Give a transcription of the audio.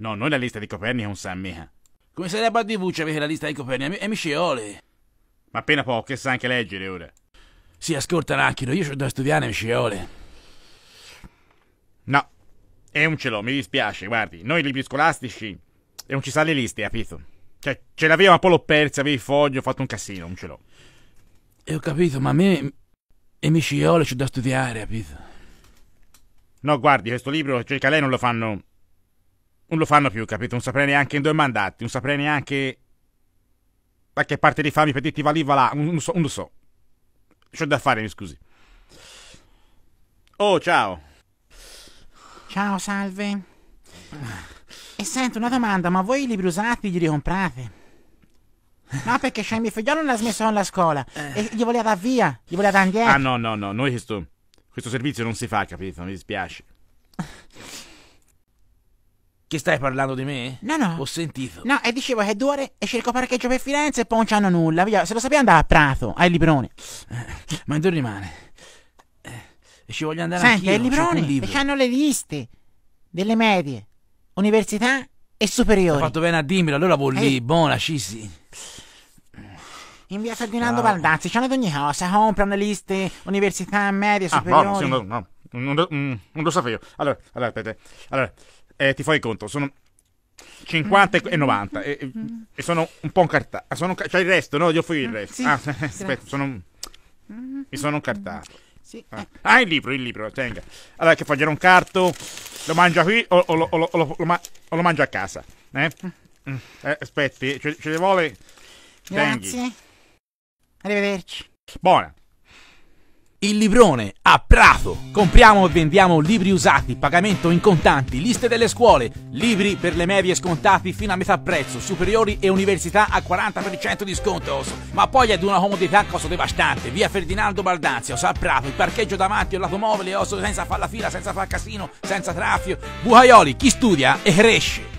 No, non la lista di Copernico, sa, mica. Eh. Come sarebbe a DVC avere la lista di Copernico? mi misceole. Ma appena può, che sa anche leggere ora. Sì, ascolta, un attimo, io ho da studiare mi misceole. No, è un ce l'ho, mi dispiace, guardi. Noi libri scolastici e non ci sa le liste, capito? Cioè, ce l'avevo, ma poi l'ho persa, avevi il foglio, ho fatto un casino, non ce l'ho. E ho capito, ma a me e mi misceole c'ho da studiare, capito? No, guardi, questo libro, cioè, lei non lo fanno non lo fanno più, capito? Non saprei neanche in due mandati, non saprei neanche da che parte di fammi petiti va lì, va là, non lo so, non lo so. C'ho da fare, mi scusi. Oh, ciao. Ciao, salve. E sento una domanda, ma voi i libri usati li ricomprate? No, perché c'è mio figliolo non l'ha smesso con la scuola eh. e gli voleva dar via, gli voleva dar indietro. Ah, no, no, no, noi questo, questo servizio non si fa, capito? Mi dispiace. Che stai parlando di me? No, no. Ho sentito. No, e dicevo che due ore e cerco parcheggio per Firenze e poi non c'hanno nulla. Via, se lo sapevi andare a Prato, ai Libroni. Eh, ma dove rimane? Eh, e ci voglio andare Senti, anch'io. Senti, ai Libroni, c'hanno le liste delle medie, università e superiori. Ho fatto bene a dirmelo, allora vuol lì, eh. buona, ci Cissi. In via Ferdinando Baldazzi c'hanno ad ogni cosa, comprano le liste, università, medie, ah, superiori. Ah, buono, sì, no, no. Non, lo, mm, non lo sapevo. Allora, allora, aspetta. Allora eh, ti fai conto, sono 50 e 90 e, mm. e sono un po' un cartato. Ah, C'è cioè il resto, no? Io fui il ah, resto. Sì, ah, aspetta, sono, mi sono mm-hmm. un cartato. Sì. Ah. Eh. ah, il libro, il libro, tenga. Allora, che fa? un carto, lo mangia qui o, o, o, o lo, mangia a casa. Eh? Mm. eh aspetti, ce, ce, le vuole? Grazie. Tenghi. Arrivederci. Buona. Il librone a Prato. Compriamo e vendiamo libri usati, pagamento in contanti, liste delle scuole, libri per le medie scontati fino a metà prezzo, superiori e università a 40% di sconto. Ma poi ad una comodità costo devastante. Via Ferdinando Baldanzio, a Prato, il parcheggio davanti all'automobile, osso senza far la fila, senza far casino, senza traffico. Buhaioli, chi studia e cresce.